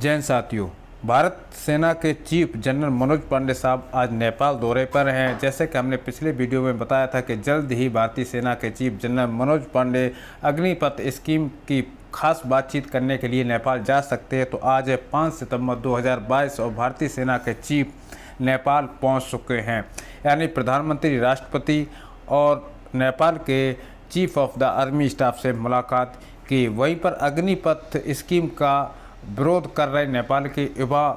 जैन साथियों भारत सेना के चीफ जनरल मनोज पांडे साहब आज नेपाल दौरे पर हैं जैसे कि हमने पिछले वीडियो में बताया था कि जल्द ही भारतीय सेना के chief general Manoj Pande Agnipath scheme की खास बातचीत करने के लिए नेपाल जा सकते हैं तो आज है पाँच सितंबर 2022 और भारतीय सेना के चीफ नेपाल पहुंच चुके हैं यानी प्रधानमंत्री राष्ट्रपति और नेपाल के chief of the army staff से मुलाकात की वहीं पर अग्निपथ स्कीम का विरोध कर रहे नेपाल के युवा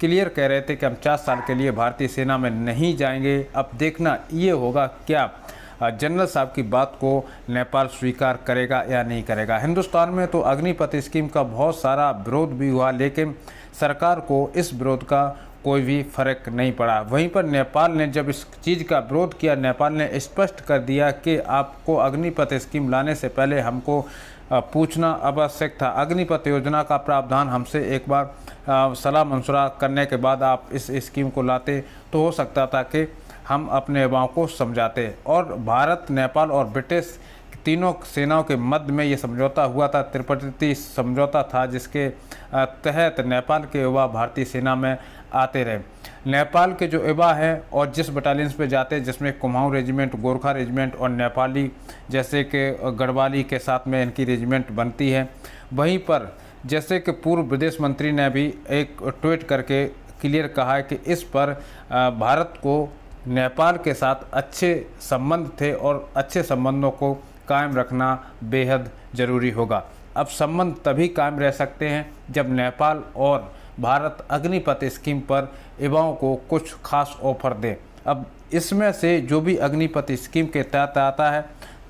क्लियर कह रहे थे कि हम चार साल के लिए भारतीय सेना में नहीं जाएंगे अब देखना ये होगा क्या जनरल साहब की बात को नेपाल स्वीकार करेगा या नहीं करेगा हिंदुस्तान में तो अग्निपथ स्कीम का बहुत सारा विरोध भी हुआ लेकिन सरकार को इस विरोध का कोई भी फर्क नहीं पड़ा वहीं पर नेपाल ने जब इस चीज़ का विरोध किया नेपाल ने स्पष्ट कर दिया कि आपको अग्निपथ स्कीम लाने से पहले हमको पूछना आवश्यक था अग्निपथ योजना का प्रावधान हमसे एक बार सलाह मंसूरा करने के बाद आप इस स्कीम को लाते तो हो सकता था कि हम अपने युवाओं को समझाते और भारत नेपाल और ब्रिटिश तीनों सेनाओं के मध्य में ये समझौता हुआ था त्रिपति समझौता था जिसके तहत नेपाल के युवा भारतीय सेना में आते रहे नेपाल के जो एबा है और जिस बटालियंस पे जाते हैं जिसमें कुमाऊँ रेजिमेंट गोरखा रेजिमेंट और नेपाली जैसे कि गढ़वाली के साथ में इनकी रेजिमेंट बनती है वहीं पर जैसे कि पूर्व विदेश मंत्री ने भी एक ट्वीट करके क्लियर कहा है कि इस पर भारत को नेपाल के साथ अच्छे संबंध थे और अच्छे संबंधों को कायम रखना बेहद ज़रूरी होगा अब संबंध तभी कायम रह सकते हैं जब नेपाल और भारत अग्निपथ स्कीम पर युवाओं को कुछ खास ऑफर दें अब इसमें से जो भी अग्निपथ स्कीम के तहत आता है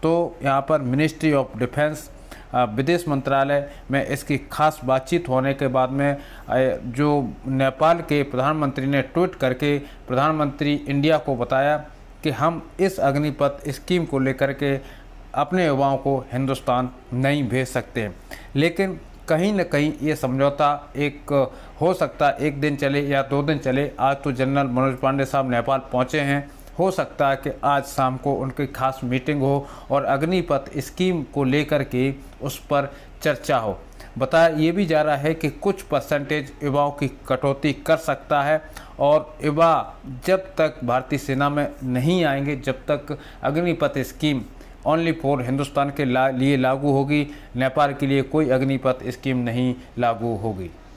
तो यहाँ पर मिनिस्ट्री ऑफ डिफेंस विदेश मंत्रालय में इसकी खास बातचीत होने के बाद में जो नेपाल के प्रधानमंत्री ने ट्वीट करके प्रधानमंत्री इंडिया को बताया कि हम इस अग्निपथ स्कीम को लेकर के अपने युवाओं को हिंदुस्तान नहीं भेज सकते लेकिन कहीं ना कहीं ये समझौता एक हो सकता एक दिन चले या दो दिन चले आज तो जनरल मनोज पांडे साहब नेपाल पहुँचे हैं हो सकता है कि आज शाम को उनकी खास मीटिंग हो और अग्निपथ स्कीम को लेकर के उस पर चर्चा हो बताया ये भी जा रहा है कि कुछ परसेंटेज युवाओं की कटौती कर सकता है और युवा जब तक भारतीय सेना में नहीं आएंगे जब तक Agnipath scheme only for Hindustan के ला, लिए लागू होगी नेपाल के लिए कोई अग्निपथ स्कीम नहीं लागू होगी